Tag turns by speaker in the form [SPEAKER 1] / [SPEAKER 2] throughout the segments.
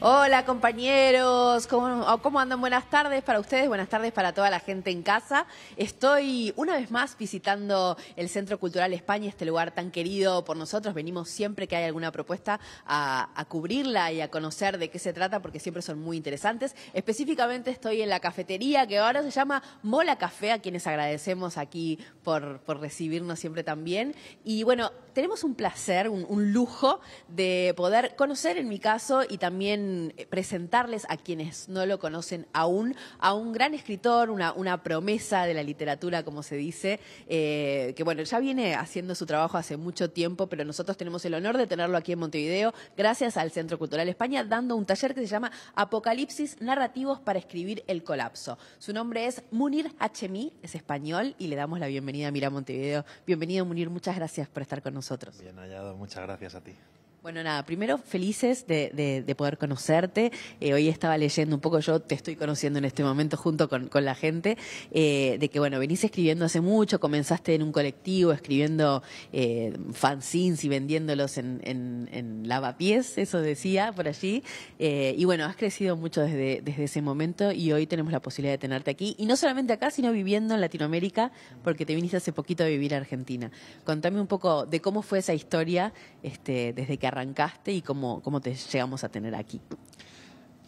[SPEAKER 1] Hola compañeros, ¿Cómo, andan? Buenas tardes para ustedes, buenas tardes para toda la gente en casa. Estoy una vez más visitando el Centro Cultural España, este lugar tan querido por nosotros. Venimos siempre que hay alguna propuesta a, cubrirla y a conocer de qué se trata porque siempre son muy interesantes. Específicamente estoy en la cafetería que ahora se llama Mola Café, a quienes agradecemos aquí por, recibirnos siempre también. Y bueno, tenemos un placer, un lujo de poder conocer en mi caso y también eh, presentarles a quienes no lo conocen aún, a un gran escritor, una, promesa de la literatura, como se dice, eh, que bueno, ya viene haciendo su trabajo hace mucho tiempo, pero nosotros tenemos el honor de tenerlo aquí en Montevideo, gracias al Centro Cultural España, dando un taller que se llama Apocalipsis Narrativos para escribir el colapso. Su nombre es Munir H.M.I., es español, y le damos la bienvenida a Mira Montevideo. Bienvenido, Munir, muchas gracias por estar con nosotros. Bien
[SPEAKER 2] hallado, muchas gracias a ti.
[SPEAKER 1] Bueno, nada, primero felices de, poder conocerte. Eh, hoy estaba leyendo un poco, yo te estoy conociendo en este momento junto con, la gente, eh, de que, bueno, venís escribiendo hace mucho, comenzaste en un colectivo escribiendo eh, fanzines y vendiéndolos en, lavapiés, eso decía por allí. y bueno, has crecido mucho desde, desde ese momento y hoy tenemos la posibilidad de tenerte aquí. Y no solamente acá, sino viviendo en Latinoamérica, porque te viniste hace poquito a vivir a Argentina. Contame un poco de cómo fue esa historia este, desde que arrancaste y cómo, te llegamos a tener aquí.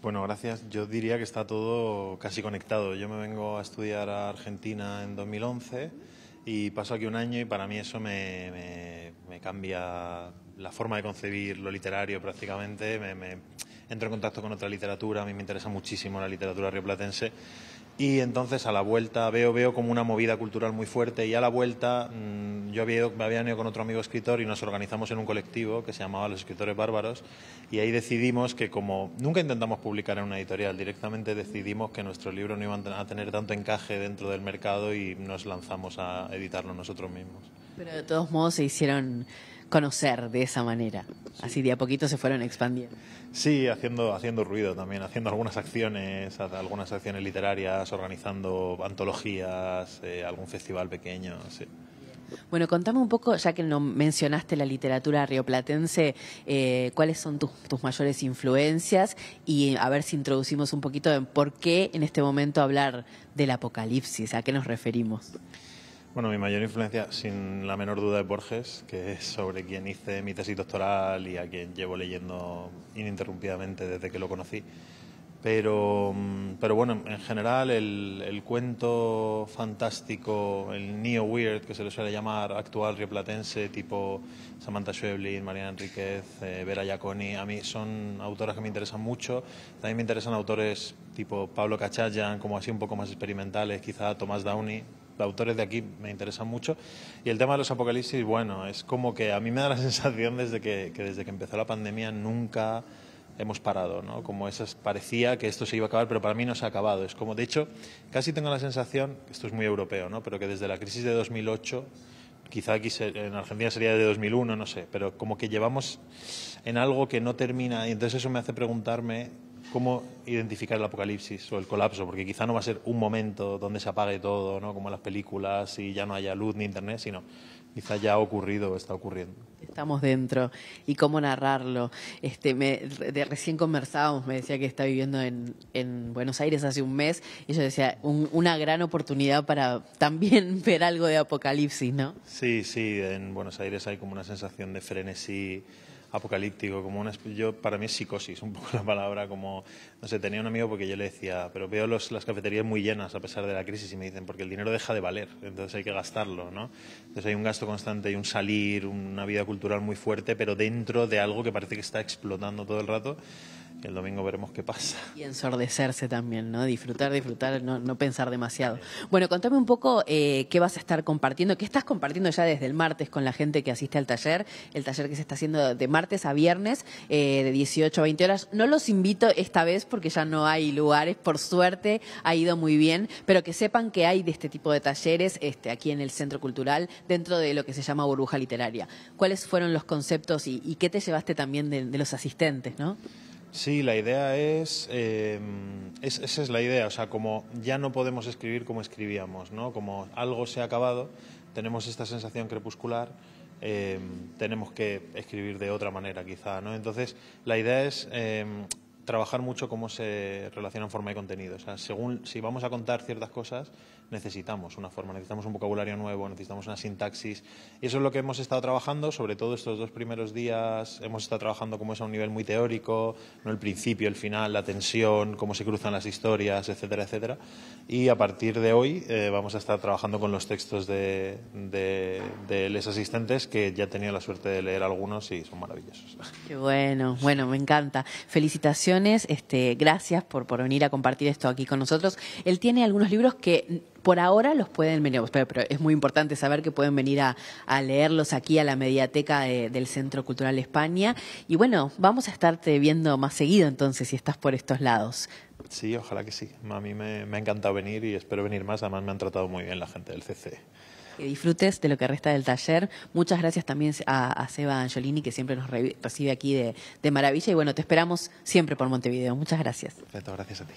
[SPEAKER 2] Bueno, gracias. Yo diría que está todo casi conectado. Yo me vengo a estudiar a Argentina en 2011 y paso aquí un año y para mí eso me, cambia la forma de concebir lo literario prácticamente. Me, entro en contacto con otra literatura, a mí me interesa muchísimo la literatura rioplatense y entonces a la vuelta veo, veo como una movida cultural muy fuerte y a la vuelta mm, yo había me había ido con otro amigo escritor y nos organizamos en un colectivo que se llamaba Los Escritores Bárbaros y ahí decidimos que como nunca intentamos publicar en una editorial, directamente decidimos que nuestro libro no iba a tener tanto encaje dentro del mercado y nos lanzamos a editarlo nosotros mismos.
[SPEAKER 1] Pero de todos modos se hicieron conocer de esa manera. Así de a poquito se fueron expandiendo. Sí,
[SPEAKER 2] haciendo, haciendo ruido también, haciendo algunas acciones, algunas acciones literarias, organizando antologías, eh, algún festival pequeño.
[SPEAKER 1] Bueno, contame un poco, ya que no mencionaste la literatura rioplatense, eh, cuáles son tus, tus, mayores influencias y a ver si introducimos un poquito en por qué en este momento hablar del apocalipsis, a qué nos referimos.
[SPEAKER 2] Bueno, mi mayor influencia, sin la menor duda, es Borges, que es sobre quien hice mi tesis doctoral y a quien llevo leyendo ininterrumpidamente desde que lo conocí. Pero, mm, pero bueno, en general el, cuento fantástico, el neo-weird, que se le suele llamar actual rioplatense, tipo Samantha Schweblin, Mariana Enríquez, eh, Vera Giaconi, a mí son autoras que me interesan mucho. También me interesan autores tipo Pablo Cachayan, como así un poco más experimentales, quizá Tomás Downey, autores de aquí me interesan mucho. Y el tema de los apocalipsis, bueno, es como que a mí me da la sensación desde que, desde que empezó la pandemia nunca hemos parado, ¿no? Como parecía que esto se iba a acabar, pero para mí no se ha acabado. Es como, de hecho, casi tengo la sensación, esto es muy europeo, ¿no? Pero que desde la crisis de 2008 quizá aquí en Argentina sería de 2001, no sé, pero como que llevamos en algo que no termina. Y entonces eso me hace preguntarme cómo identificar el apocalipsis o el colapso, porque quizá no va a ser un momento donde se apague todo, ¿no? como en las películas, y ya no haya luz ni internet, sino quizá ya ha ocurrido o está
[SPEAKER 1] ocurriendo. Estamos dentro y cómo narrarlo. Este, de, recién conversábamos, me decía que está viviendo en, Buenos Aires hace un mes y yo decía, una gran oportunidad para también ver algo de apocalipsis, ¿no?
[SPEAKER 2] Sí, sí, en Buenos Aires hay como una sensación de frenesí apocalíptico, como una, yo para mí es psicosis, un poco la palabra, como, no sé, tenía un amigo porque yo le decía, pero veo las cafeterías muy llenas a pesar de la crisis y me dicen, porque el dinero deja de valer, entonces hay que gastarlo, ¿no? Entonces hay un gasto constante y un salir, una vida cultural muy fuerte, pero dentro de algo que parece que está explotando todo el rato el
[SPEAKER 1] domingo veremos qué pasa. Y ensordecerse también, ¿no? Disfrutar, disfrutar, no, pensar demasiado. Bueno, contame un poco eh, qué vas a estar compartiendo, qué estás compartiendo ya desde el martes con la gente que asiste al taller, el taller que se está haciendo de martes a viernes, eh, de 18 a 20 horas. No los invito esta vez porque ya no hay lugares, por suerte ha ido muy bien, pero que sepan que hay de este tipo de talleres este, aquí en el Centro Cultural, dentro de lo que se llama burbuja literaria. ¿Cuáles fueron los conceptos y, qué te llevaste también de, de los asistentes, no? Sí, la
[SPEAKER 2] idea em, es, esa es la idea, o sea, como ya no podemos escribir como escribíamos, ¿no? Como algo se ha acabado, tenemos esta sensación crepuscular, em, tenemos que escribir de otra manera quizá, ¿no? Entonces, la idea es em, trabajar mucho cómo se relacionan forma y contenido. O sea, según, si vamos a contar ciertas cosas, necesitamos una forma, necesitamos un vocabulario nuevo, necesitamos una sintaxis. Y eso es lo que hemos estado trabajando, sobre todo estos dos primeros días. Hemos estado trabajando como es a un nivel muy teórico, no el principio, el final, la tensión, cómo se cruzan las historias, etcétera, etcétera. Y a partir de hoy eh, vamos a estar trabajando con los textos de, de, los asistentes, que ya he tenido la suerte de leer algunos y son maravillosos.
[SPEAKER 1] Qué bueno, bueno, me encanta. Felicitaciones este, gracias por, venir a compartir esto aquí con nosotros. Él tiene algunos libros que por ahora los pueden venir pero es muy importante saber que pueden venir a, leerlos aquí a la mediateca del Centro Cultural España. Y bueno, vamos a estarte viendo más seguido entonces si estás por estos lados.
[SPEAKER 2] Sí, ojalá que sí. A mí me, me ha encantado venir y espero venir más. Además, me han tratado muy bien la gente del CC
[SPEAKER 1] que disfrutes de lo que resta del taller. Muchas gracias también a, Seba Angiolini, que siempre nos recibe aquí de, de maravilla. Y bueno, te esperamos siempre por Montevideo. Muchas gracias. Perfecto, gracias a ti.